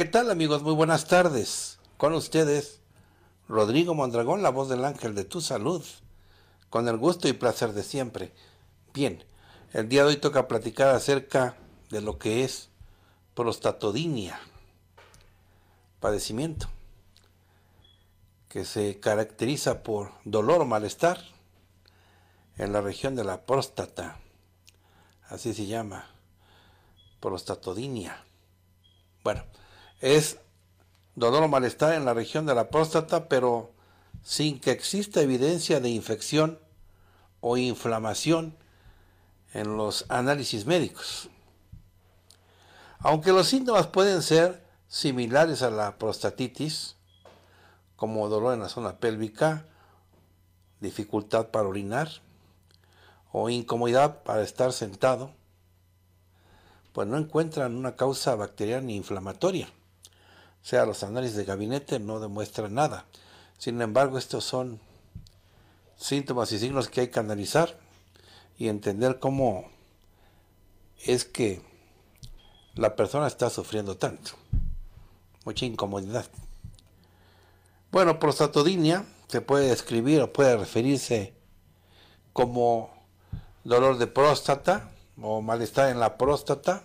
¿qué tal amigos? Muy buenas tardes. Con ustedes, Rodrigo Mondragón, la voz del ángel de tu salud, con el gusto y placer de siempre. Bien, el día de hoy toca platicar acerca de lo que es prostatodinia, padecimiento, que se caracteriza por dolor o malestar en la región de la próstata, así se llama, prostatodinia. Bueno, es dolor o malestar en la región de la próstata, pero sin que exista evidencia de infección o inflamación en los análisis médicos. Aunque los síntomas pueden ser similares a la prostatitis, como dolor en la zona pélvica, dificultad para orinar o incomodidad para estar sentado, pues no encuentran una causa bacteriana ni inflamatoria. O sea, los análisis de gabinete no demuestran nada. Sin embargo, estos son síntomas y signos que hay que analizar y entender cómo es que la persona está sufriendo tanto. Mucha incomodidad. Bueno, prostatodinia se puede describir o puede referirse como dolor de próstata o malestar en la próstata,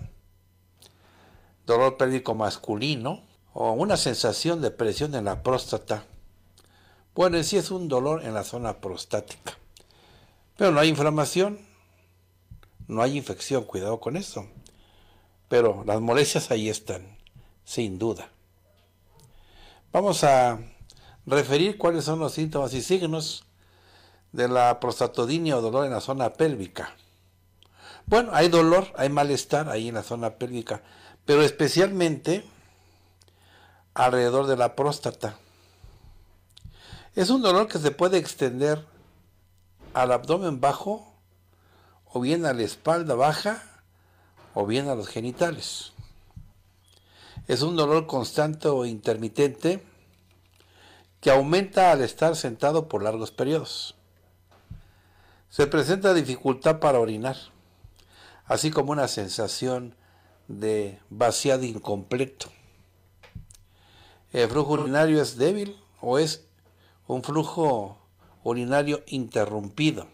dolor pélvico masculino, o una sensación de presión en la próstata. Bueno, en sí es un dolor en la zona prostática. Pero no hay inflamación, no hay infección, cuidado con eso. Pero las molestias ahí están, sin duda. Vamos a referir cuáles son los síntomas y signos de la prostatodinia o dolor en la zona pélvica. Bueno, hay dolor, hay malestar ahí en la zona pélvica, pero especialmente alrededor de la próstata. Es un dolor que se puede extender al abdomen bajo o bien a la espalda baja o bien a los genitales. Es un dolor constante o intermitente que aumenta al estar sentado por largos periodos. Se presenta dificultad para orinar, así como una sensación de vaciado incompleto. ¿El eh, flujo urinario es débil o es un flujo urinario interrumpido?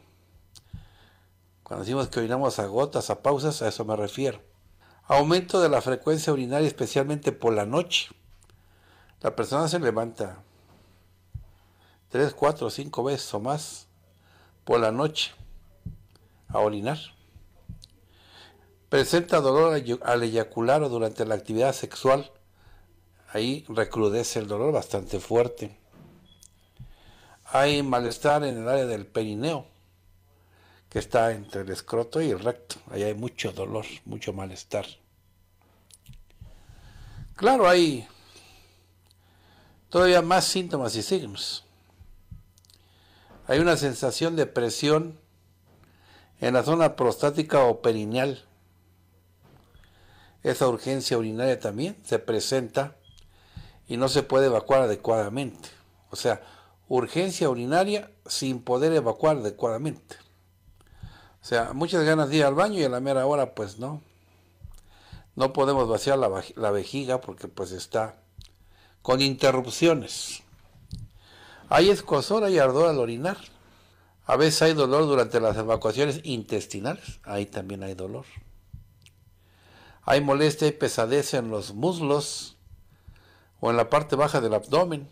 Cuando decimos que orinamos a gotas, a pausas, a eso me refiero. Aumento de la frecuencia urinaria, especialmente por la noche. La persona se levanta tres, cuatro, cinco veces o más por la noche a orinar. Presenta dolor al eyacular o durante la actividad sexual Ahí recrudece el dolor bastante fuerte. Hay malestar en el área del perineo, que está entre el escroto y el recto. Ahí hay mucho dolor, mucho malestar. Claro, hay todavía más síntomas y signos. Hay una sensación de presión en la zona prostática o perineal. Esa urgencia urinaria también se presenta y no se puede evacuar adecuadamente. O sea, urgencia urinaria sin poder evacuar adecuadamente. O sea, muchas ganas de ir al baño y a la mera hora, pues no. No podemos vaciar la, vejiga porque pues está con interrupciones. Hay escosor, y ardor al orinar. A veces hay dolor durante las evacuaciones intestinales. Ahí también hay dolor. Hay molestia y pesadez en los muslos, o en la parte baja del abdomen.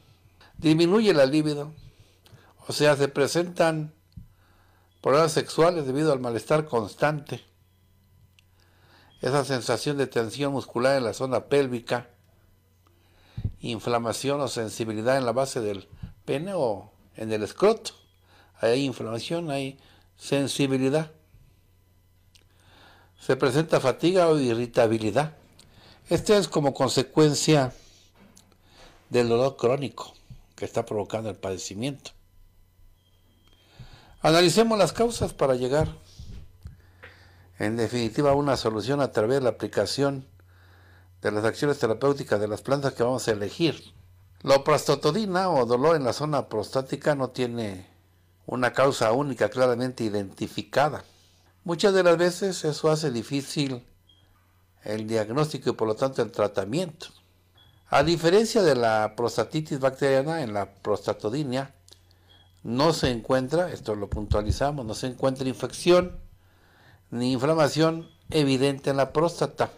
Disminuye la libido, o sea, se presentan problemas sexuales debido al malestar constante, esa sensación de tensión muscular en la zona pélvica, inflamación o sensibilidad en la base del pene o en el escroto. Hay inflamación, hay sensibilidad. Se presenta fatiga o irritabilidad. Este es como consecuencia del dolor crónico que está provocando el padecimiento. Analicemos las causas para llegar, en definitiva, a una solución a través de la aplicación de las acciones terapéuticas de las plantas que vamos a elegir. La prostatodina o dolor en la zona prostática no tiene una causa única claramente identificada. Muchas de las veces eso hace difícil el diagnóstico y por lo tanto el tratamiento. A diferencia de la prostatitis bacteriana, en la prostatodinia no se encuentra, esto lo puntualizamos, no se encuentra infección ni inflamación evidente en la próstata.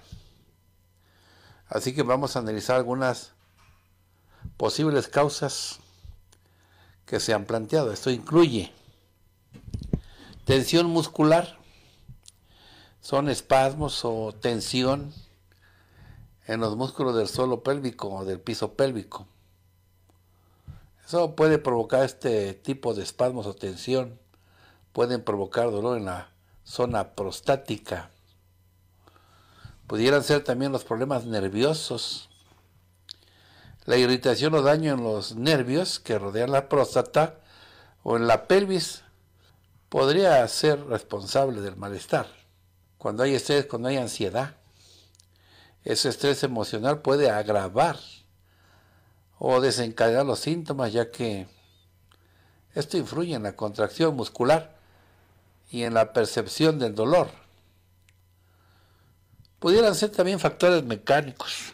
Así que vamos a analizar algunas posibles causas que se han planteado. Esto incluye tensión muscular, son espasmos o tensión en los músculos del suelo pélvico o del piso pélvico. Eso puede provocar este tipo de espasmos o tensión. Pueden provocar dolor en la zona prostática. Pudieran ser también los problemas nerviosos. La irritación o daño en los nervios que rodean la próstata o en la pelvis podría ser responsable del malestar. Cuando hay estrés, cuando hay ansiedad, ese estrés emocional puede agravar o desencadenar los síntomas ya que esto influye en la contracción muscular y en la percepción del dolor. Pudieran ser también factores mecánicos.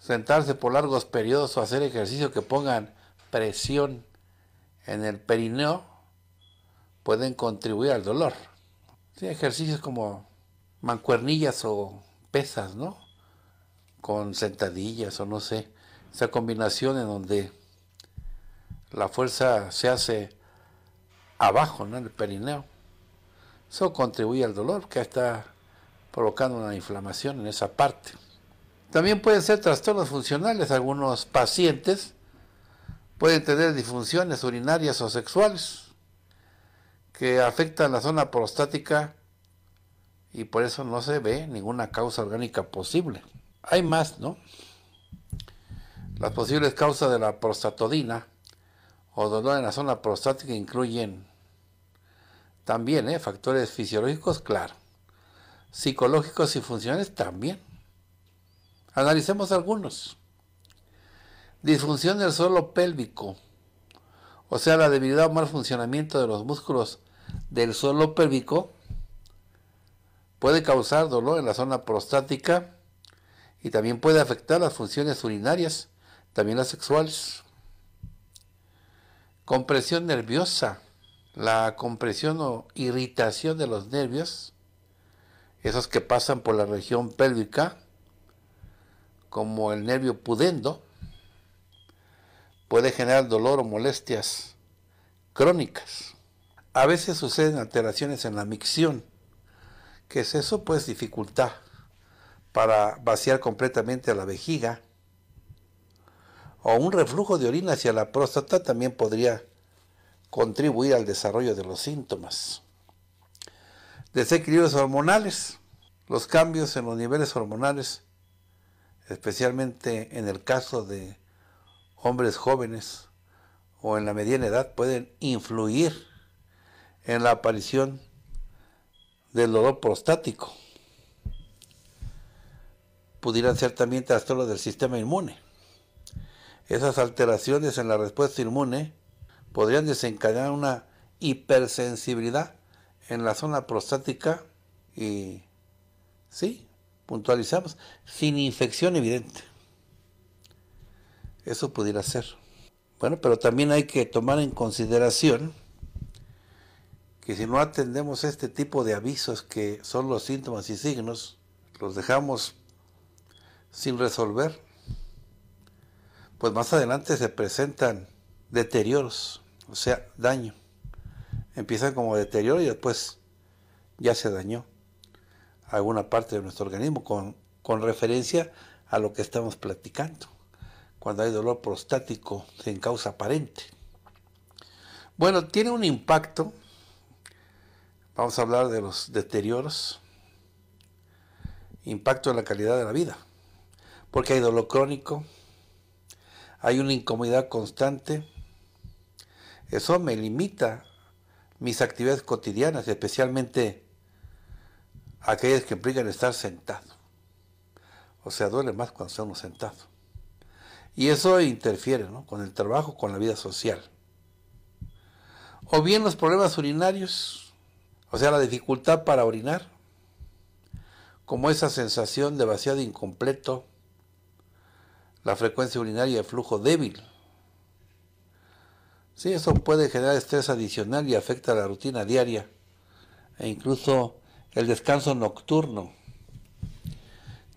Sentarse por largos periodos o hacer ejercicio que pongan presión en el perineo pueden contribuir al dolor. ejercicios como mancuernillas o pesas, ¿no? Con sentadillas o no sé. Esa combinación en donde la fuerza se hace abajo, ¿no? En el perineo. Eso contribuye al dolor que está provocando una inflamación en esa parte. También pueden ser trastornos funcionales. Algunos pacientes pueden tener disfunciones urinarias o sexuales que afectan la zona prostática y por eso no se ve ninguna causa orgánica posible. Hay más, ¿no? Las posibles causas de la prostatodina o dolor en la zona prostática incluyen también ¿eh? factores fisiológicos, claro, psicológicos y funcionales también. Analicemos algunos. Disfunción del suelo pélvico, o sea, la debilidad o mal funcionamiento de los músculos del suelo pélvico Puede causar dolor en la zona prostática y también puede afectar las funciones urinarias, también las sexuales. Compresión nerviosa. La compresión o irritación de los nervios, esos que pasan por la región pélvica, como el nervio pudendo, puede generar dolor o molestias crónicas. A veces suceden alteraciones en la micción, ¿Qué es eso? Pues dificultad para vaciar completamente la vejiga. O un reflujo de orina hacia la próstata también podría contribuir al desarrollo de los síntomas. Desequilibrios hormonales. Los cambios en los niveles hormonales, especialmente en el caso de hombres jóvenes o en la mediana edad, pueden influir en la aparición del dolor prostático. Pudieran ser también trastornos del sistema inmune. Esas alteraciones en la respuesta inmune podrían desencadenar una hipersensibilidad en la zona prostática y, sí, puntualizamos, sin infección evidente. Eso pudiera ser. Bueno, pero también hay que tomar en consideración que si no atendemos este tipo de avisos que son los síntomas y signos, los dejamos sin resolver, pues más adelante se presentan deterioros, o sea, daño. Empiezan como deterioro y después ya se dañó alguna parte de nuestro organismo con, con referencia a lo que estamos platicando, cuando hay dolor prostático sin causa aparente. Bueno, tiene un impacto Vamos a hablar de los deterioros, impacto en la calidad de la vida, porque hay dolor crónico, hay una incomodidad constante. Eso me limita mis actividades cotidianas, especialmente aquellas que implican estar sentado. O sea, duele más cuando estamos sentados. Y eso interfiere con el trabajo, con la vida social. O bien los problemas urinarios, o sea, la dificultad para orinar, como esa sensación de vaciado incompleto, la frecuencia urinaria y el flujo débil. Sí, eso puede generar estrés adicional y afecta a la rutina diaria e incluso el descanso nocturno.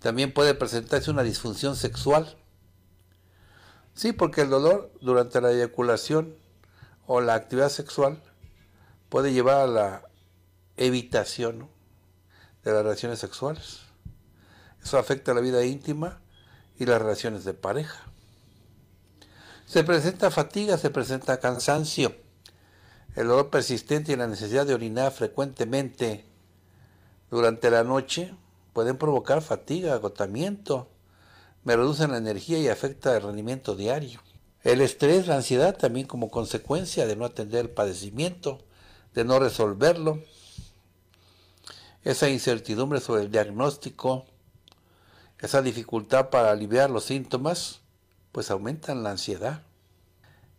También puede presentarse una disfunción sexual. Sí, porque el dolor durante la eyaculación o la actividad sexual puede llevar a la evitación de las relaciones sexuales. Eso afecta la vida íntima y las relaciones de pareja. Se presenta fatiga, se presenta cansancio, el dolor persistente y la necesidad de orinar frecuentemente durante la noche pueden provocar fatiga, agotamiento, me reducen la energía y afecta el rendimiento diario. El estrés, la ansiedad también como consecuencia de no atender el padecimiento, de no resolverlo, esa incertidumbre sobre el diagnóstico, esa dificultad para aliviar los síntomas, pues aumentan la ansiedad.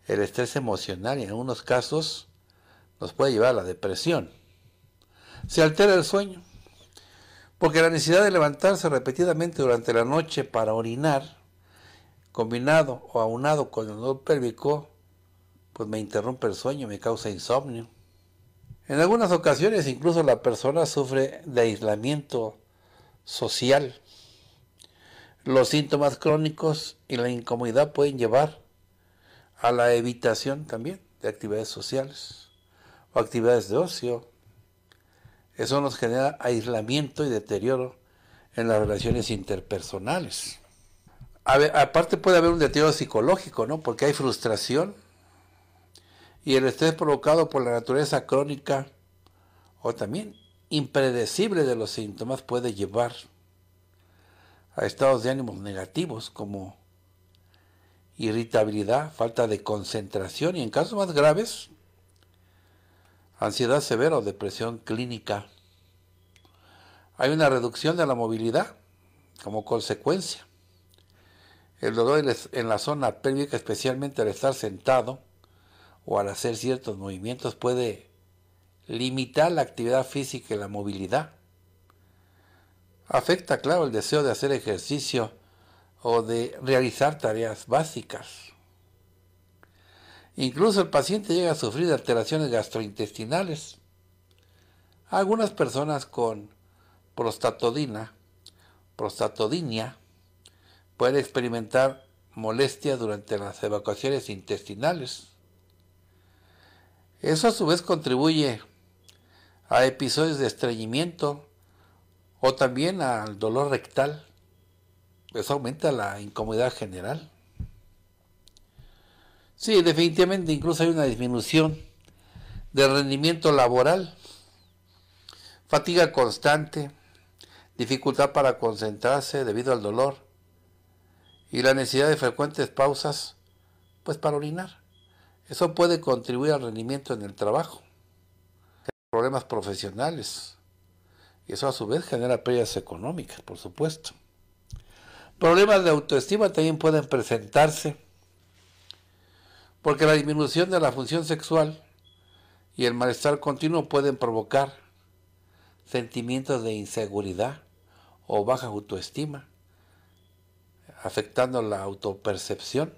El estrés emocional y en algunos casos nos puede llevar a la depresión. Se altera el sueño, porque la necesidad de levantarse repetidamente durante la noche para orinar, combinado o aunado con el dolor pélvico, pues me interrumpe el sueño, me causa insomnio. En algunas ocasiones incluso la persona sufre de aislamiento social. Los síntomas crónicos y la incomodidad pueden llevar a la evitación también de actividades sociales o actividades de ocio. Eso nos genera aislamiento y deterioro en las relaciones interpersonales. aparte puede haber un deterioro psicológico, ¿no? Porque hay frustración, y el estrés provocado por la naturaleza crónica o también impredecible de los síntomas puede llevar a estados de ánimos negativos como irritabilidad, falta de concentración y en casos más graves, ansiedad severa o depresión clínica. Hay una reducción de la movilidad como consecuencia. El dolor en la zona pélvica, especialmente al estar sentado, o al hacer ciertos movimientos puede limitar la actividad física y la movilidad. Afecta, claro, el deseo de hacer ejercicio o de realizar tareas básicas. Incluso el paciente llega a sufrir alteraciones gastrointestinales. Algunas personas con prostatodina, prostatodinia, pueden experimentar molestia durante las evacuaciones intestinales. Eso a su vez contribuye a episodios de estreñimiento o también al dolor rectal. Eso aumenta la incomodidad general. Sí, definitivamente incluso hay una disminución de rendimiento laboral, fatiga constante, dificultad para concentrarse debido al dolor y la necesidad de frecuentes pausas pues para orinar. Eso puede contribuir al rendimiento en el trabajo, problemas profesionales, y eso a su vez genera pérdidas económicas, por supuesto. Problemas de autoestima también pueden presentarse, porque la disminución de la función sexual y el malestar continuo pueden provocar sentimientos de inseguridad o baja autoestima, afectando la autopercepción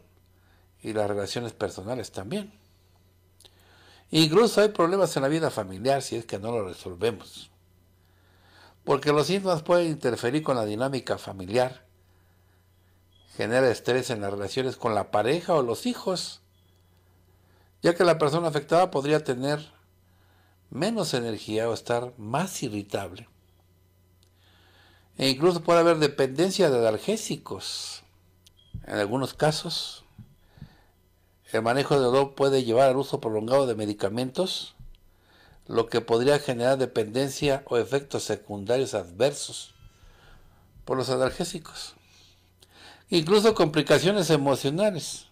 y las relaciones personales también. Incluso hay problemas en la vida familiar si es que no lo resolvemos. Porque los síntomas pueden interferir con la dinámica familiar, genera estrés en las relaciones con la pareja o los hijos, ya que la persona afectada podría tener menos energía o estar más irritable. E incluso puede haber dependencia de analgésicos en algunos casos el manejo de dolor puede llevar al uso prolongado de medicamentos, lo que podría generar dependencia o efectos secundarios adversos por los analgésicos, incluso complicaciones emocionales.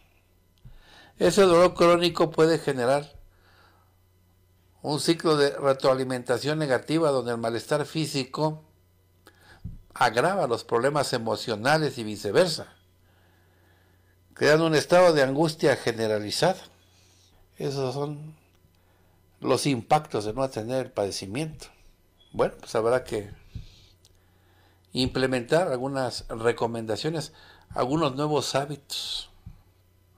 Ese dolor crónico puede generar un ciclo de retroalimentación negativa donde el malestar físico agrava los problemas emocionales y viceversa creando un estado de angustia generalizada. Esos son los impactos de no atender el padecimiento. Bueno, pues habrá que implementar algunas recomendaciones, algunos nuevos hábitos.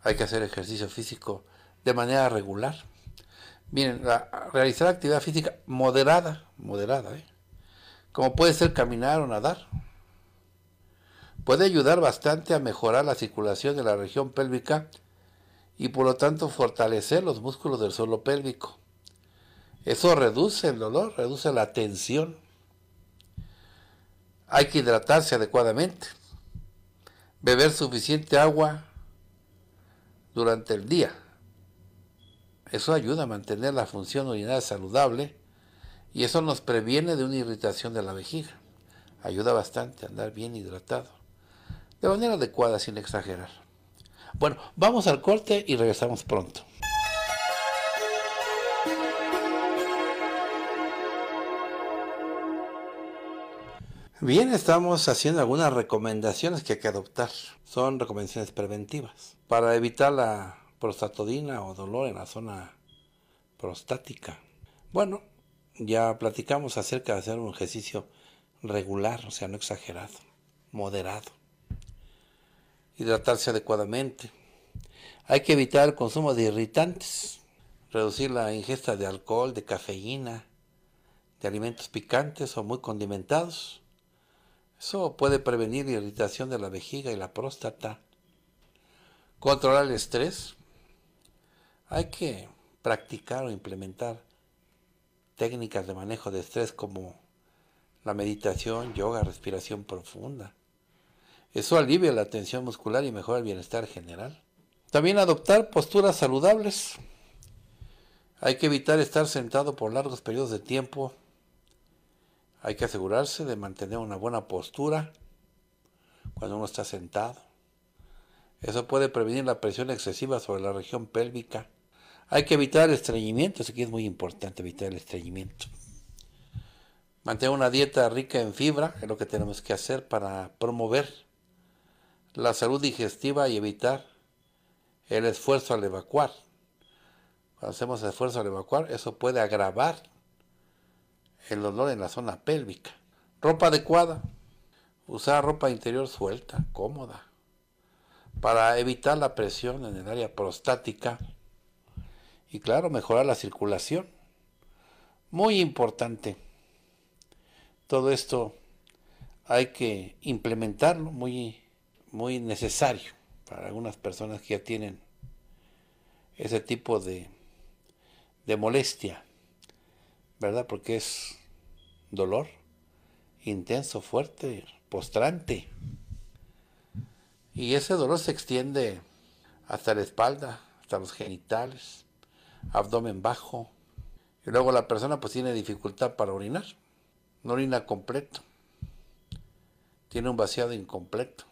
Hay que hacer ejercicio físico de manera regular. Miren, realizar actividad física moderada, moderada, ¿eh? como puede ser caminar o nadar puede ayudar bastante a mejorar la circulación de la región pélvica y por lo tanto fortalecer los músculos del suelo pélvico. Eso reduce el dolor, reduce la tensión. Hay que hidratarse adecuadamente, beber suficiente agua durante el día. Eso ayuda a mantener la función urinaria saludable y eso nos previene de una irritación de la vejiga. Ayuda bastante a andar bien hidratado de manera adecuada sin exagerar. Bueno, vamos al corte y regresamos pronto. Bien, estamos haciendo algunas recomendaciones que hay que adoptar. Son recomendaciones preventivas para evitar la prostatodina o dolor en la zona prostática. Bueno, ya platicamos acerca de hacer un ejercicio regular, o sea, no exagerado, moderado hidratarse adecuadamente. Hay que evitar el consumo de irritantes, reducir la ingesta de alcohol, de cafeína, de alimentos picantes o muy condimentados. Eso puede prevenir la irritación de la vejiga y la próstata. Controlar el estrés. Hay que practicar o implementar técnicas de manejo de estrés como la meditación, yoga, respiración profunda, eso alivia la tensión muscular y mejora el bienestar general. También adoptar posturas saludables. Hay que evitar estar sentado por largos periodos de tiempo. Hay que asegurarse de mantener una buena postura cuando uno está sentado. Eso puede prevenir la presión excesiva sobre la región pélvica. Hay que evitar el estreñimiento, eso aquí es muy importante evitar el estreñimiento. Mantener una dieta rica en fibra es lo que tenemos que hacer para promover la salud digestiva y evitar el esfuerzo al evacuar. Cuando hacemos esfuerzo al evacuar, eso puede agravar el dolor en la zona pélvica. Ropa adecuada. Usar ropa interior suelta, cómoda, para evitar la presión en el área prostática y claro, mejorar la circulación. Muy importante. Todo esto hay que implementarlo muy muy necesario para algunas personas que ya tienen ese tipo de, de molestia, ¿verdad? Porque es dolor intenso, fuerte, postrante. Y ese dolor se extiende hasta la espalda, hasta los genitales, abdomen bajo. Y luego la persona pues tiene dificultad para orinar. No orina completo. Tiene un vaciado incompleto.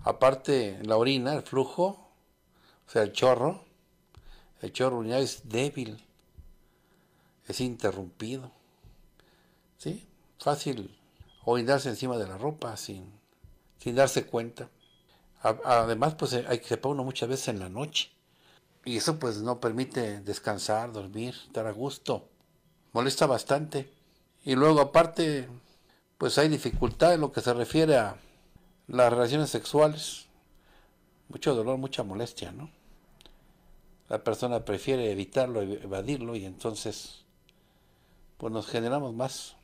Aparte, la orina, el flujo, o sea, el chorro, el chorro ya es débil, es interrumpido. ¿Sí? Fácil orinarse encima de la ropa sin, darse cuenta. además, pues hay que sepa uno muchas veces en la noche. Y eso pues no permite descansar, dormir, estar a gusto. Molesta bastante. Y luego aparte, pues hay dificultad en lo que se refiere a las relaciones sexuales, mucho dolor, mucha molestia, ¿no? La persona prefiere evitarlo, evadirlo y entonces pues nos generamos más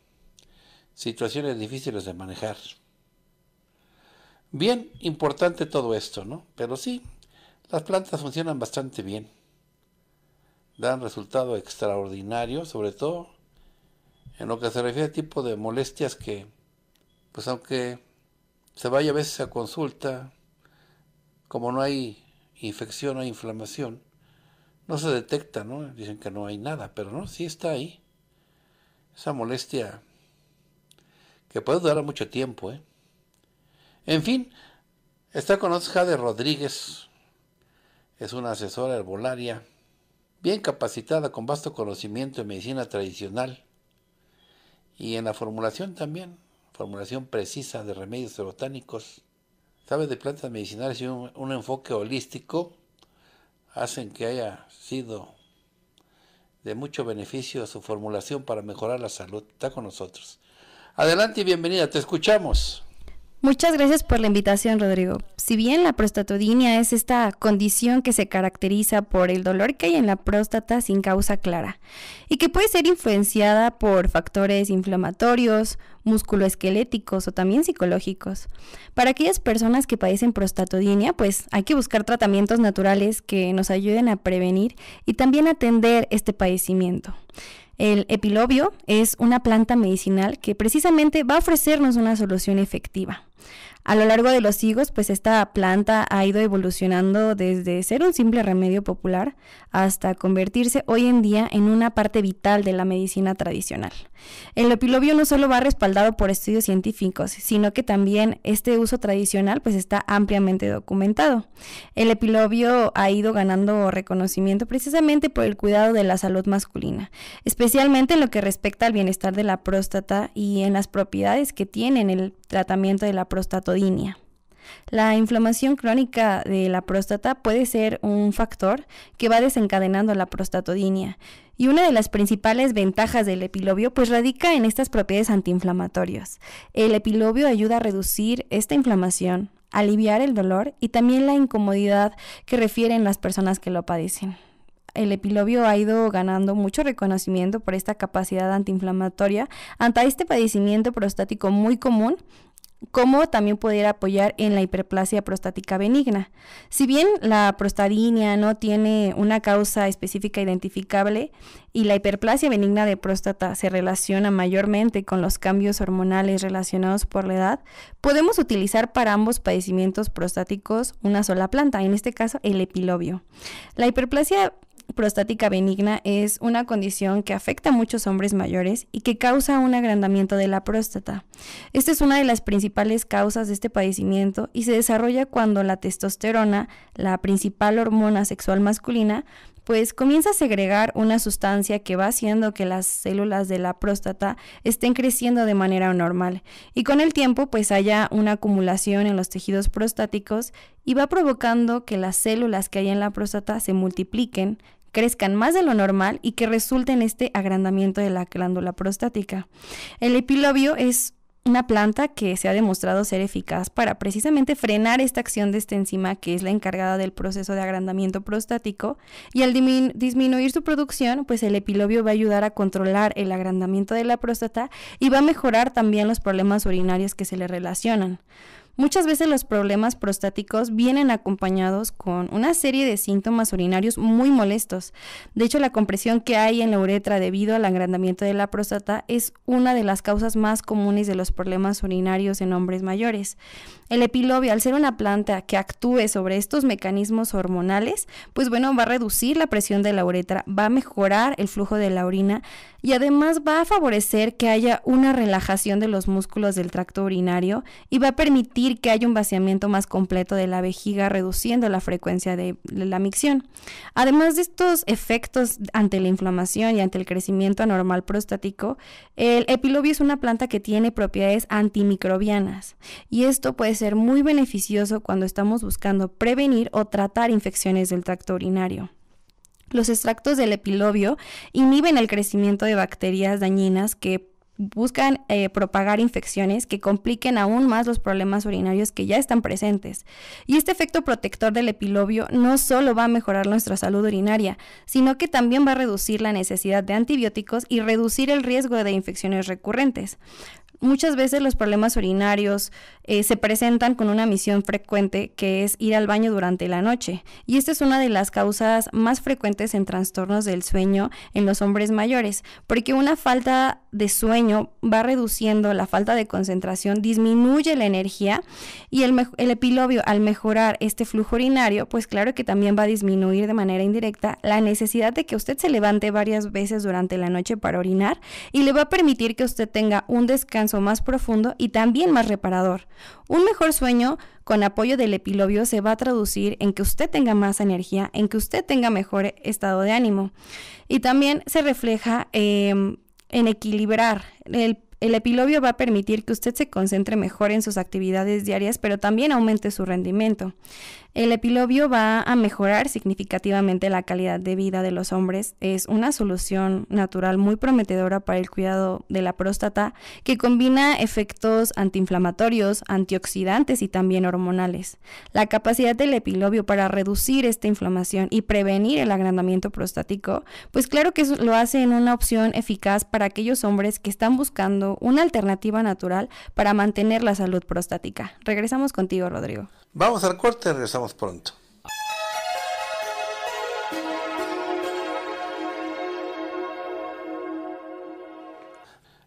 situaciones difíciles de manejar. Bien, importante todo esto, ¿no? Pero sí, las plantas funcionan bastante bien. Dan resultado extraordinario, sobre todo en lo que se refiere a tipo de molestias que, pues aunque se vaya a veces a consulta, como no hay infección o inflamación, no se detecta, ¿no? Dicen que no hay nada, pero no, sí está ahí. Esa molestia que puede durar mucho tiempo, ¿eh? En fin, está con nosotros Jade Rodríguez, es una asesora herbolaria, bien capacitada con vasto conocimiento en medicina tradicional y en la formulación también, formulación precisa de remedios botánicos, sabe de plantas medicinales y un, un enfoque holístico hacen que haya sido de mucho beneficio su formulación para mejorar la salud. Está con nosotros. Adelante y bienvenida, te escuchamos. Muchas gracias por la invitación, Rodrigo. Si bien la prostatodinia es esta condición que se caracteriza por el dolor que hay en la próstata sin causa clara y que puede ser influenciada por factores inflamatorios, musculoesqueléticos o también psicológicos. Para aquellas personas que padecen prostatodinia, pues hay que buscar tratamientos naturales que nos ayuden a prevenir y también atender este padecimiento. El epilobio es una planta medicinal que precisamente va a ofrecernos una solución efectiva. A lo largo de los siglos, pues esta planta ha ido evolucionando desde ser un simple remedio popular hasta convertirse hoy en día en una parte vital de la medicina tradicional. El epilobio no solo va respaldado por estudios científicos, sino que también este uso tradicional pues está ampliamente documentado. El epilobio ha ido ganando reconocimiento precisamente por el cuidado de la salud masculina, especialmente en lo que respecta al bienestar de la próstata y en las propiedades que tiene en el tratamiento de la próstata la inflamación crónica de la próstata puede ser un factor que va desencadenando la prostatodinia. Y una de las principales ventajas del epilobio pues radica en estas propiedades antiinflamatorias. El epilobio ayuda a reducir esta inflamación, aliviar el dolor y también la incomodidad que refieren las personas que lo padecen. El epilobio ha ido ganando mucho reconocimiento por esta capacidad antiinflamatoria ante este padecimiento prostático muy común cómo también poder apoyar en la hiperplasia prostática benigna. Si bien la prostadinia no tiene una causa específica identificable y la hiperplasia benigna de próstata se relaciona mayormente con los cambios hormonales relacionados por la edad, podemos utilizar para ambos padecimientos prostáticos una sola planta, en este caso el epilobio. La hiperplasia prostática benigna es una condición que afecta a muchos hombres mayores y que causa un agrandamiento de la próstata. Esta es una de las principales causas de este padecimiento y se desarrolla cuando la testosterona, la principal hormona sexual masculina, pues comienza a segregar una sustancia que va haciendo que las células de la próstata estén creciendo de manera normal y con el tiempo pues haya una acumulación en los tejidos prostáticos y va provocando que las células que hay en la próstata se multipliquen, crezcan más de lo normal y que resulte en este agrandamiento de la glándula prostática. El epilobio es una planta que se ha demostrado ser eficaz para precisamente frenar esta acción de esta enzima que es la encargada del proceso de agrandamiento prostático y al disminuir su producción, pues el epilobio va a ayudar a controlar el agrandamiento de la próstata y va a mejorar también los problemas urinarios que se le relacionan. Muchas veces los problemas prostáticos vienen acompañados con una serie de síntomas urinarios muy molestos. De hecho, la compresión que hay en la uretra debido al agrandamiento de la próstata es una de las causas más comunes de los problemas urinarios en hombres mayores. El epilobio, al ser una planta que actúe sobre estos mecanismos hormonales, pues bueno, va a reducir la presión de la uretra, va a mejorar el flujo de la orina y además va a favorecer que haya una relajación de los músculos del tracto urinario y va a permitir que haya un vaciamiento más completo de la vejiga, reduciendo la frecuencia de la micción. Además de estos efectos ante la inflamación y ante el crecimiento anormal prostático, el epilobio es una planta que tiene propiedades antimicrobianas y esto puede ser muy beneficioso cuando estamos buscando prevenir o tratar infecciones del tracto urinario. Los extractos del epilobio inhiben el crecimiento de bacterias dañinas que buscan eh, propagar infecciones que compliquen aún más los problemas urinarios que ya están presentes. Y este efecto protector del epilobio no solo va a mejorar nuestra salud urinaria, sino que también va a reducir la necesidad de antibióticos y reducir el riesgo de infecciones recurrentes. Muchas veces los problemas urinarios eh, se presentan con una misión frecuente que es ir al baño durante la noche y esta es una de las causas más frecuentes en trastornos del sueño en los hombres mayores porque una falta de sueño va reduciendo la falta de concentración, disminuye la energía y el, el epilobio al mejorar este flujo urinario pues claro que también va a disminuir de manera indirecta la necesidad de que usted se levante varias veces durante la noche para orinar y le va a permitir que usted tenga un descanso más profundo y también más reparador. Un mejor sueño con apoyo del epilobio se va a traducir en que usted tenga más energía, en que usted tenga mejor estado de ánimo. Y también se refleja em, en equilibrar el el epilobio va a permitir que usted se concentre mejor en sus actividades diarias, pero también aumente su rendimiento. El epilobio va a mejorar significativamente la calidad de vida de los hombres. Es una solución natural muy prometedora para el cuidado de la próstata que combina efectos antiinflamatorios, antioxidantes y también hormonales. La capacidad del epilobio para reducir esta inflamación y prevenir el agrandamiento prostático, pues claro que lo hace en una opción eficaz para aquellos hombres que están buscando una alternativa natural para mantener la salud prostática. Regresamos contigo, Rodrigo. Vamos al corte, y regresamos pronto.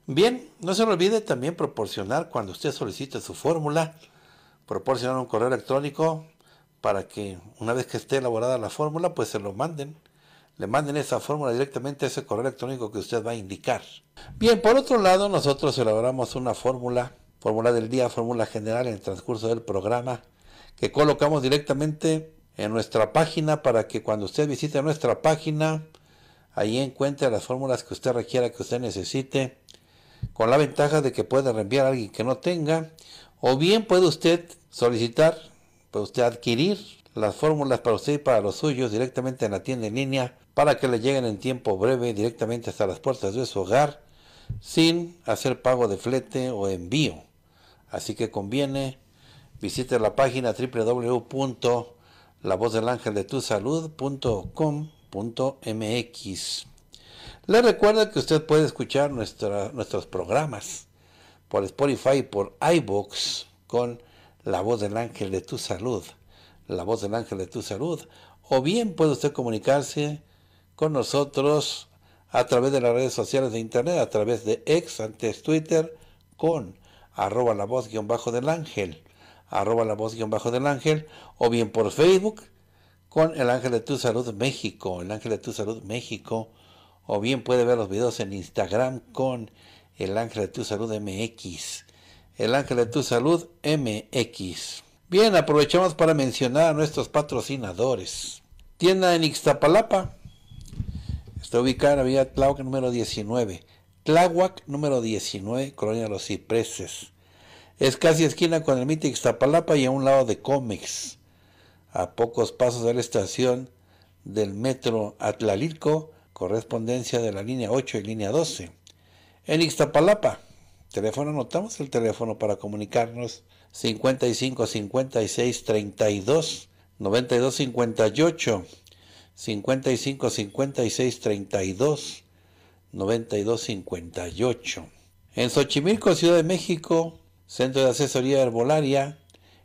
Bien, no se olvide también proporcionar cuando usted solicite su fórmula, proporcionar un correo electrónico para que una vez que esté elaborada la fórmula, pues se lo manden. Le manden esa fórmula directamente a ese correo electrónico que usted va a indicar. Bien, por otro lado, nosotros elaboramos una fórmula, fórmula del día, fórmula general en el transcurso del programa, que colocamos directamente en nuestra página para que cuando usted visite nuestra página, ahí encuentre las fórmulas que usted requiera, que usted necesite, con la ventaja de que puede reenviar a alguien que no tenga, o bien puede usted solicitar, puede usted adquirir las fórmulas para usted y para los suyos directamente en la tienda en línea para que le lleguen en tiempo breve directamente hasta las puertas de su hogar sin hacer pago de flete o envío. Así que conviene visite la página www.lavozdelangeldetusalud.com.mx. Le recuerda que usted puede escuchar nuestros programas por Spotify y por iBox con La Voz del Ángel de Tu Salud. La Voz del Ángel de Tu Salud. O bien puede usted comunicarse con nosotros a través de las redes sociales de Internet, a través de ex, antes Twitter, con arroba la voz guión bajo del ángel arroba la voz guión bajo del ángel, o bien por Facebook con el ángel de tu salud México, el ángel de tu salud México, o bien puede ver los videos en Instagram con el ángel de tu salud MX, el ángel de tu salud MX. Bien, aprovechamos para mencionar a nuestros patrocinadores. Tienda en Ixtapalapa. Está ubicada en la vía Tláhuac número 19. Tláhuac número 19, Colonia Los Cipreses. Es casi esquina con el MIT Ixtapalapa y a un lado de Comex, a pocos pasos de la estación del metro Atlalilco, correspondencia de la línea 8 y línea 12. En Ixtapalapa, teléfono, anotamos el teléfono para comunicarnos 55 56 32 92 58 55 56 32 92 58. En Xochimilco, Ciudad de México, Centro de Asesoría Herbolaria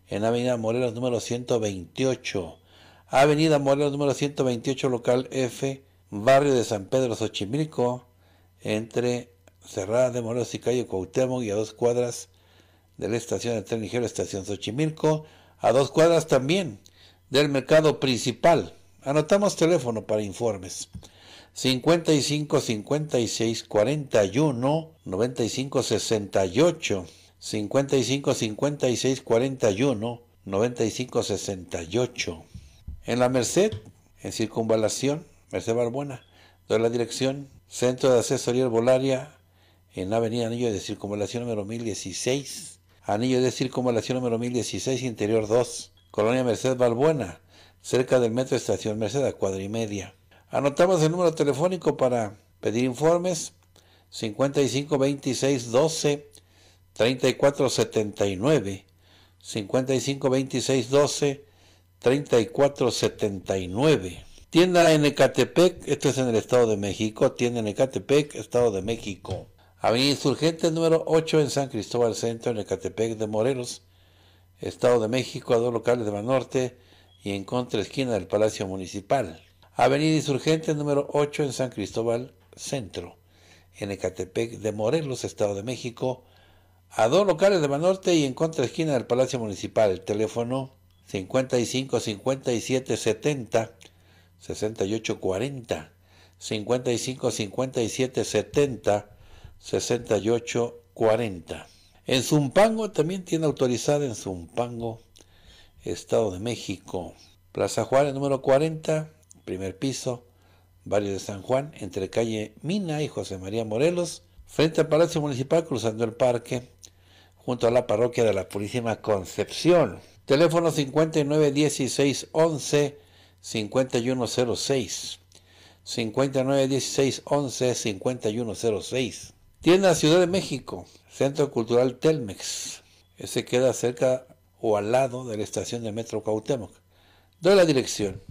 en Avenida Morelos número 128. Avenida Morelos número 128, local F, barrio de San Pedro Xochimilco, entre Cerrada de Morelos y Calle Cuauhtémoc y a dos cuadras de la estación de tren ligero Estación Xochimilco, a dos cuadras también del mercado principal. Anotamos teléfono para informes. 55 56 41 95 68 55 56 41 95 68. En la Merced, en Circunvalación, Merced barbuena doy la dirección Centro de Asesoría Herbolaria en Avenida Anillo de Circunvalación número 1016. Anillo de Circunvalación número 1016, Interior 2, Colonia Merced Balbuena, cerca del Metro Estación Merced, a cuadra y media. Anotamos el número telefónico para pedir informes 55 26 12 3479, 552612, 3479. Tienda en Ecatepec, esto es en el Estado de México, tienda en Ecatepec, Estado de México. Avenida Insurgente número 8 en San Cristóbal Centro, en Ecatepec de Morelos, Estado de México, a dos locales de norte y en contra esquina del Palacio Municipal. Avenida Insurgente número 8 en San Cristóbal Centro, en Ecatepec de Morelos, Estado de México, a dos locales de Banorte y en contra esquina del Palacio Municipal. El teléfono 55 57 70 68 40. 55 57 70 68 40. En Zumpango también tiene autorizada en Zumpango, Estado de México. Plaza Juárez número 40, primer piso, Barrio de San Juan, entre calle Mina y José María Morelos. Frente al Palacio Municipal, cruzando el parque, junto a la parroquia de la Purísima Concepción. Teléfono 591611 5106. 591611 5106. Tienda Ciudad de México, Centro Cultural Telmex. Ese queda cerca o al lado de la estación de Metro Cuauhtémoc. Doy la dirección.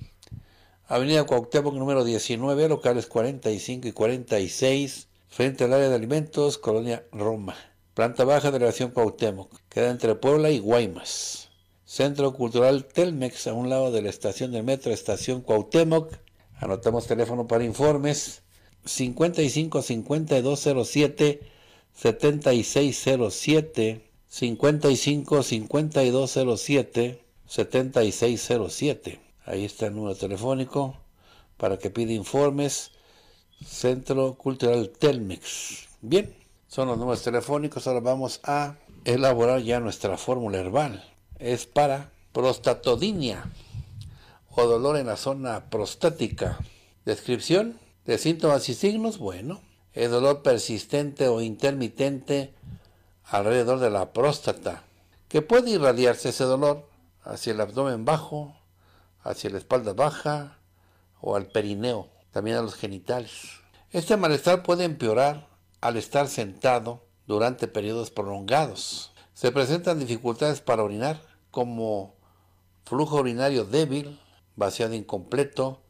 Avenida Cuauhtémoc número 19, locales 45 y 46 frente al área de alimentos, Colonia Roma. Planta baja, de delegación Cuauhtémoc. Queda entre Puebla y Guaymas. Centro Cultural Telmex, a un lado de la estación del metro, estación Cuauhtémoc. Anotamos teléfono para informes. 55 5207 7607 55 5207 7607. Ahí está el número telefónico para que pida informes Centro Cultural Telmex. Bien, son los números telefónicos. Ahora vamos a elaborar ya nuestra fórmula herbal. Es para prostatodinia o dolor en la zona prostática. Descripción de síntomas y signos. Bueno, el dolor persistente o intermitente alrededor de la próstata, que puede irradiarse ese dolor hacia el abdomen bajo, hacia la espalda baja o al perineo también a los genitales. Este malestar puede empeorar al estar sentado durante periodos prolongados. Se presentan dificultades para orinar, como flujo urinario débil, vaciado incompleto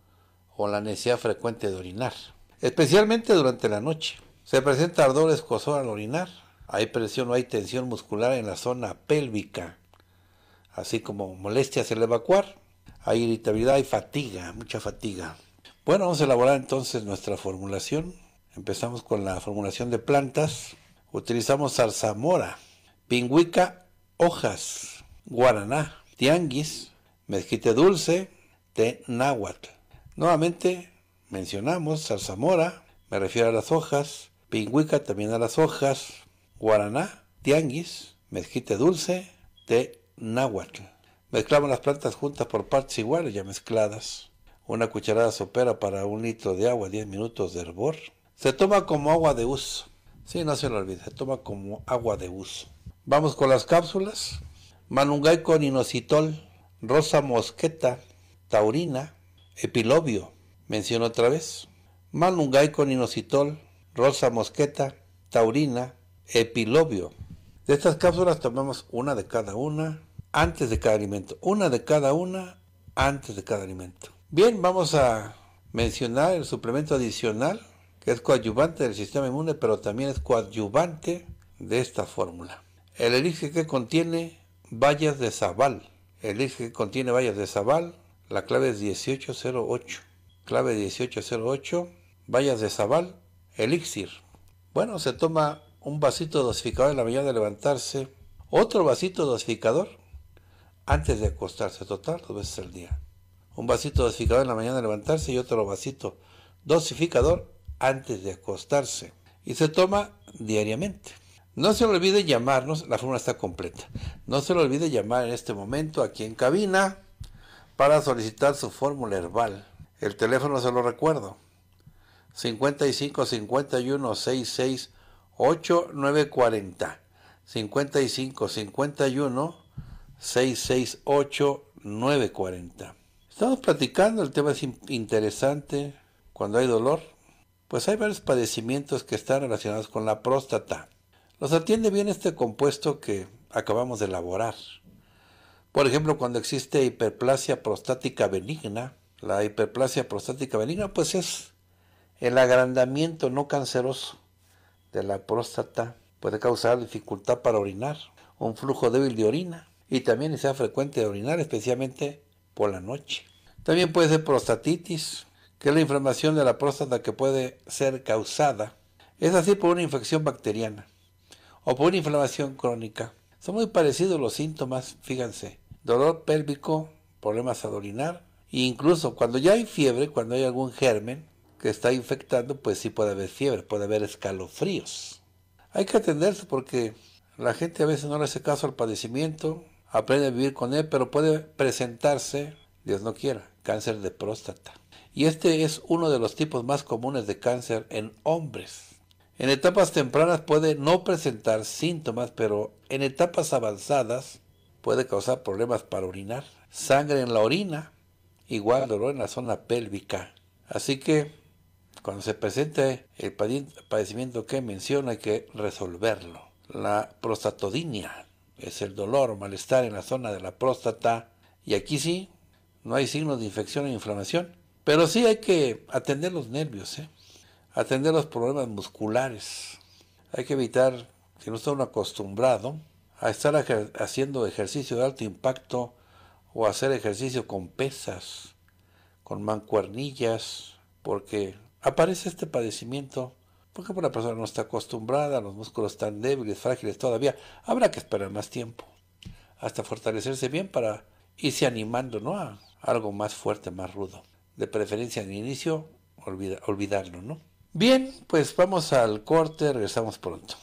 o la necesidad frecuente de orinar, especialmente durante la noche. Se presenta ardor escozor al orinar, hay presión o hay tensión muscular en la zona pélvica, así como molestias al evacuar, hay irritabilidad y fatiga, mucha fatiga. Bueno, vamos a elaborar entonces nuestra formulación. Empezamos con la formulación de plantas. Utilizamos zarzamora, pingüica, hojas, guaraná, tianguis, mezquite dulce, de náhuatl. Nuevamente mencionamos zarzamora, me refiero a las hojas, pingüica también a las hojas, guaraná, tianguis, mezquite dulce, te náhuatl. Mezclamos las plantas juntas por partes iguales ya mezcladas una cucharada sopera para un litro de agua, 10 minutos de hervor. Se toma como agua de uso. Sí, no se lo olvide, se toma como agua de uso. Vamos con las cápsulas. Manungay con inositol, rosa mosqueta, taurina, epilobio. Menciono otra vez. Manungay con inositol, rosa mosqueta, taurina, epilobio. De estas cápsulas tomamos una de cada una antes de cada alimento. Una de cada una antes de cada alimento. Bien, vamos a mencionar el suplemento adicional, que es coadyuvante del sistema inmune, pero también es coadyuvante de esta fórmula. El elixir que contiene vallas de sabal. El elixir que contiene vallas de sabal, la clave es 1808. Clave 1808, vallas de sabal, elixir. Bueno, se toma un vasito dosificador en la mañana de levantarse, otro vasito dosificador antes de acostarse, total, dos veces al día. Un vasito dosificador en la mañana de levantarse y otro vasito dosificador antes de acostarse. Y se toma diariamente. No se le olvide llamarnos, la fórmula está completa. No se le olvide llamar en este momento aquí en cabina para solicitar su fórmula herbal. El teléfono se lo recuerdo. 55 51 66 8940. 55 51 668 940. Estamos platicando, el tema es interesante cuando hay dolor. Pues hay varios padecimientos que están relacionados con la próstata. Los atiende bien este compuesto que acabamos de elaborar. Por ejemplo, cuando existe hiperplasia prostática benigna, la hiperplasia prostática benigna pues es el agrandamiento no canceroso de la próstata. Puede causar dificultad para orinar, un flujo débil de orina y también sea frecuente de orinar, especialmente por la noche. También puede ser prostatitis, que es la inflamación de la próstata que puede ser causada, es así por una infección bacteriana o por una inflamación crónica. Son muy parecidos los síntomas, fíjense, dolor pélvico, problemas al orinar, e incluso cuando ya hay fiebre, cuando hay algún germen que está infectando, pues sí puede haber fiebre, puede haber escalofríos. Hay que atenderse porque la gente a veces no le hace caso al padecimiento, aprende a vivir con él, pero puede presentarse, Dios no quiera, cáncer de próstata. Y este es uno de los tipos más comunes de cáncer en hombres. En etapas tempranas puede no presentar síntomas, pero en etapas avanzadas puede causar problemas para orinar, sangre en la orina, igual dolor en la zona pélvica. Así que cuando se presente el padecimiento que menciona hay que resolverlo. La prostatodinia, es el dolor o malestar en la zona de la próstata. Y aquí sí, no hay signos de infección e inflamación. Pero sí hay que atender los nervios, ¿eh? atender los problemas musculares. Hay que evitar que no está uno acostumbrado a estar haciendo ejercicio de alto impacto o hacer ejercicio con pesas, con mancuernillas, porque aparece este padecimiento porque una persona no está acostumbrada, los músculos están débiles, frágiles todavía, habrá que esperar más tiempo hasta fortalecerse bien para irse animando ¿no? a algo más fuerte, más rudo. De preferencia en inicio, olvidarlo, ¿no? Bien, pues vamos al corte, regresamos pronto.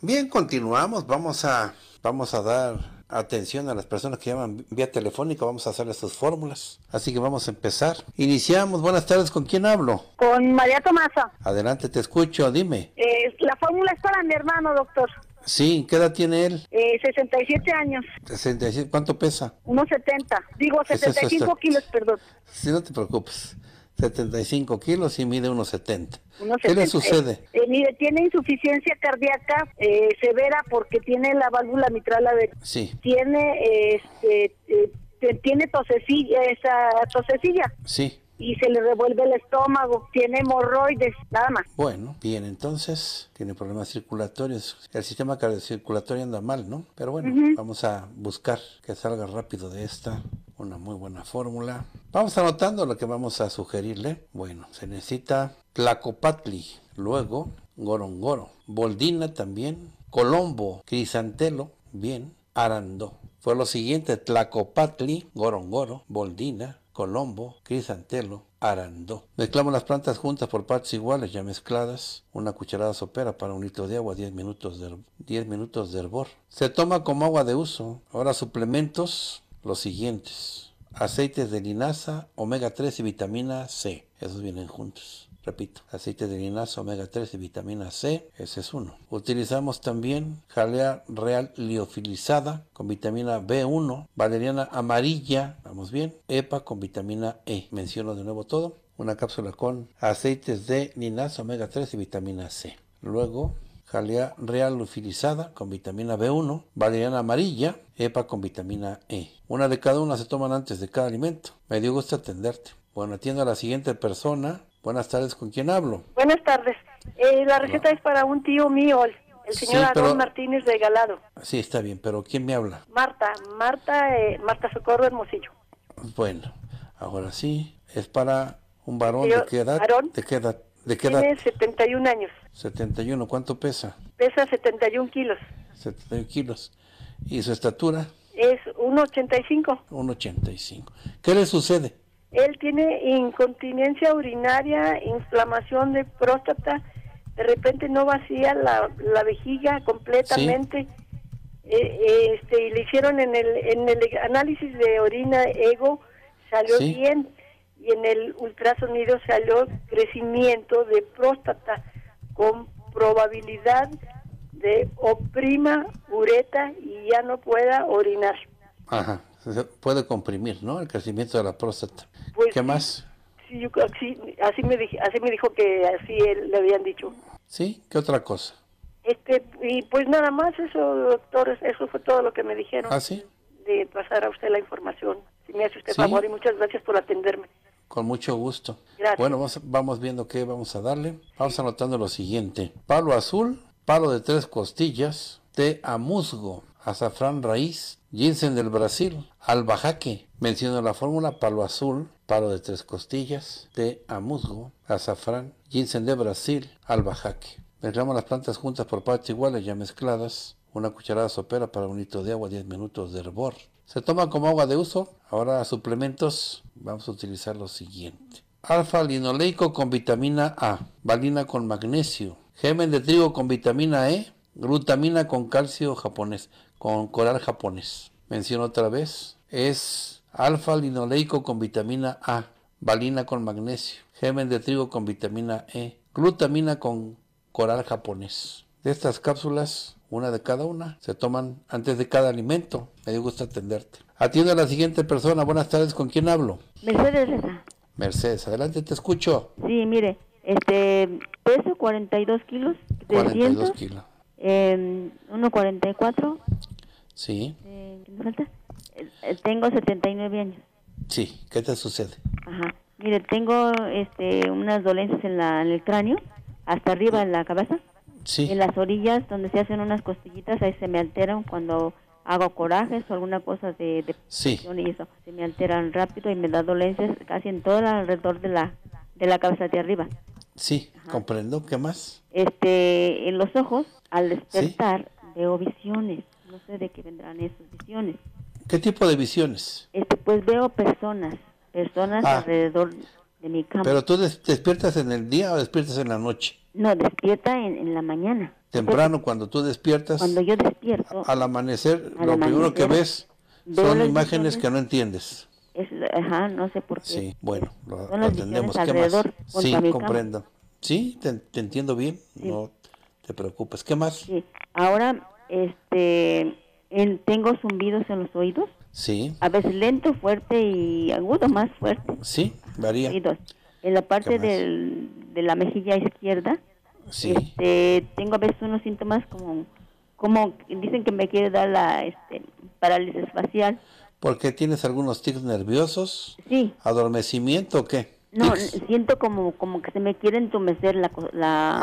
Bien, continuamos, vamos a, vamos a dar atención a las personas que llaman vía telefónica, vamos a hacer sus fórmulas. Así que vamos a empezar. Iniciamos, buenas tardes, ¿con quién hablo? Con María Tomasa. Adelante, te escucho, dime. la fórmula es para mi hermano, doctor. Sí, ¿qué edad tiene él? 67 eh, años. 67, ¿Cuánto pesa? Unos 70. Digo, 75 kilos, perdón. Sí, no te preocupes. 75 kilos y mide unos 70. ¿Qué le sucede? Eh, tiene insuficiencia cardíaca eh, severa porque tiene la válvula mitral abierta. Sí. Tiene, este, eh, tiene tosecilla, esa tosecilla. Sí y se le revuelve el estómago, tiene hemorroides, nada más. Bueno, bien, entonces tiene problemas circulatorios, el sistema cardiocirculatorio anda mal, ¿no? Pero bueno, vamos a buscar que salga rápido de esta, una muy buena fórmula. Vamos anotando lo que vamos a sugerirle. Bueno, se necesita Tlacopatli, luego Gorongoro, Boldina también, Colombo, Crisantelo, bien, arandó. Fue lo siguiente, Tlacopatli, Gorongoro, Boldina, Colombo, Crisantelo, Arandó. Mezclamos las plantas juntas por partes iguales ya mezcladas, una cucharada sopera para un litro de agua, 10 minutos de, 10 minutos de hervor. Se toma como agua de uso. Ahora suplementos los siguientes. Aceites de linaza, omega 3 y vitamina C. Esos vienen juntos. Repito, aceite de linaza, omega 3 y vitamina C, ese es uno. Utilizamos también jalea real liofilizada con vitamina B1, valeriana amarilla, vamos bien, EPA con vitamina E. Menciono de nuevo todo. Una cápsula con aceites de linaza, omega 3 y vitamina C. Luego, jalea real liofilizada... con vitamina B1, valeriana amarilla, EPA con vitamina E. Una de cada una se toman antes de cada alimento. Me dio gusto atenderte. Bueno, atiendo a la siguiente persona. Buenas tardes, ¿con quién hablo? Buenas tardes. Eh, la receta es para un tío mío, el, señor sí, Martínez de Martínez Regalado. Sí, está bien, pero ¿quién me habla? Marta, Marta, eh, Marta Socorro Hermosillo. Bueno, ahora sí, es para un varón de qué edad? ¿De qué ¿De qué edad? Tiene 71 años. 71, ¿cuánto pesa? Pesa 71 kilos. 71 kilos. ¿Y su estatura? Es 1,85. 1,85. ¿Qué le sucede? Él tiene incontinencia urinaria, inflamación de próstata, de repente no vacía la, vejiga completamente. Eh, eh, este, y le hicieron en el, en el análisis de orina ego, salió bien. Y en el ultrasonido salió crecimiento de próstata con probabilidad de oprima ureta y ya no pueda orinar. Ajá puede comprimir, ¿no? El crecimiento de la próstata. Pues ¿Qué más? Sí, así me dije, así me dijo que así le habían dicho. ¿Sí? ¿Qué otra cosa? Este, y pues nada más eso, doctor, eso fue todo lo que me dijeron. ¿Ah, sí? De pasar a usted la información. Si me hace usted favor y muchas gracias por atenderme. Con mucho gusto. Gracias. Bueno, vamos, vamos viendo qué vamos a darle. Vamos anotando lo siguiente. Palo azul, palo de tres costillas, té a musgo, azafrán raíz, Ginseng del Brasil, Alba Jaque, la fórmula palo azul, palo de tres costillas, de amuzgo, azafrán, ginseng de Brasil, Alba Mezclamos las plantas juntas por partes iguales ya mezcladas, una cucharada sopera para un litro de agua, 10 minutos de hervor. Se toma como agua de uso. Ahora suplementos, vamos a utilizar lo siguiente. Alfa linoleico con vitamina A, valina con magnesio, gemen de trigo con vitamina E, glutamina con calcio japonés con coral japonés. Menciono otra vez, es alfa linoleico con vitamina A, valina con magnesio, Gemen de trigo con vitamina E, glutamina con coral japonés. De estas cápsulas, una de cada una, se toman antes de cada alimento. Me dio gusto atenderte. Atiendo a la siguiente persona. Buenas tardes, ¿con quién hablo? Mercedes Mercedes, adelante, te escucho. Sí, mire, este, peso 42 kilos. 42 kilos. Em, en 1.44. Sí. Eh, ¿Qué me falta? Eh, eh, tengo 79 años. Sí, ¿qué te sucede? Ajá. Mire, tengo este, unas dolencias en, en el cráneo, hasta arriba en la cabeza. Sí. En las orillas donde se hacen unas costillitas, ahí se me alteran cuando hago corajes o alguna cosa de, de sí. y eso. Se me alteran rápido y me da dolencias casi en todo alrededor de la, de la cabeza de arriba. Sí, comprendo. ¿Qué más? Este, en los ojos, al despertar, veo visiones. No sé de qué vendrán esas visiones. ¿Qué tipo de visiones? Este, pues veo personas, personas ah. alrededor de mi cama. ¿Pero tú despiertas en el día o despiertas en la noche? No, despierta en, la mañana. Temprano, cuando tú despiertas. Cuando yo despierto. Al amanecer, lo primero que ves son imágenes que no entiendes ajá, no sé por qué. Sí, bueno, lo, entendemos. ¿Qué Sí, comprendo. Sí, te, entiendo bien, no te preocupes. ¿Qué más? Sí, ahora este, tengo zumbidos en los oídos. Sí. A veces lento, fuerte y agudo, más fuerte. Sí, varía. En la parte de la mejilla izquierda, sí. Este, tengo a veces unos síntomas como, como dicen que me quiere dar la este, parálisis facial. Porque tienes algunos tics nerviosos? Sí. ¿Adormecimiento o qué? No, siento como, como que se me quiere entumecer la...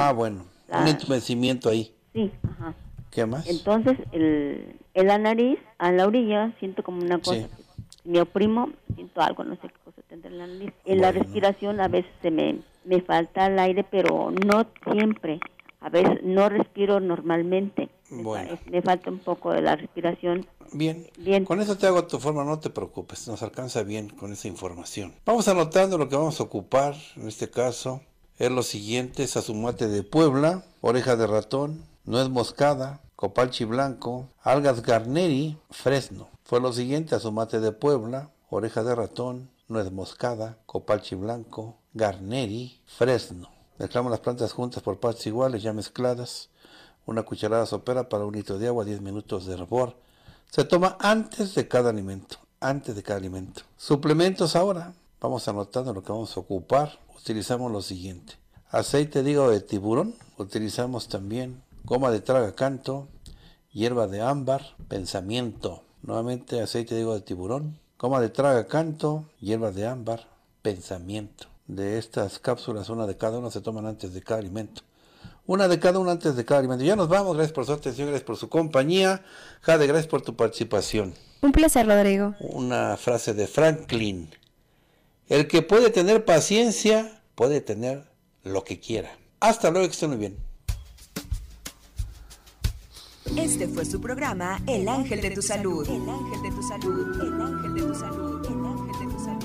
ah, bueno, un entumecimiento ahí. Sí, ajá. ¿Qué más? Entonces, el, en la nariz, a la orilla, siento como una cosa. Sí. me oprimo, siento algo, no sé qué cosa tendrá en la nariz. En la respiración a veces se me, me falta el aire, pero no siempre a veces no respiro normalmente. Bueno. Me, falta un poco de la respiración. Bien. bien. Con eso te hago tu forma, no te preocupes, nos alcanza bien con esa información. Vamos anotando lo que vamos a ocupar, en este caso, es lo siguiente, es azumate de Puebla, oreja de ratón, nuez moscada, copalchi blanco, algas garneri, fresno. Fue lo siguiente, azumate de Puebla, oreja de ratón, nuez moscada, copalchi blanco, garneri, fresno. Mezclamos las plantas juntas por partes iguales, ya mezcladas. Una cucharada sopera para un litro de agua, 10 minutos de hervor. Se toma antes de cada alimento, antes de cada alimento. Suplementos ahora. Vamos anotando lo que vamos a ocupar. Utilizamos lo siguiente. Aceite de de tiburón. Utilizamos también goma de traga canto, hierba de ámbar, pensamiento. Nuevamente aceite de hígado de tiburón, goma de traga canto, hierba de ámbar, pensamiento de estas cápsulas, una de cada una se toman antes de cada alimento. Una de cada una antes de cada alimento. Ya nos vamos, gracias por su atención, gracias por su compañía. Jade, gracias por tu participación. Un placer, Rodrigo. Una frase de Franklin. El que puede tener paciencia puede tener lo que quiera. Hasta luego, que estén muy bien. Este fue su programa El Ángel de tu Salud. El Ángel de tu Salud. El Ángel de tu Salud. El ángel de tu salud.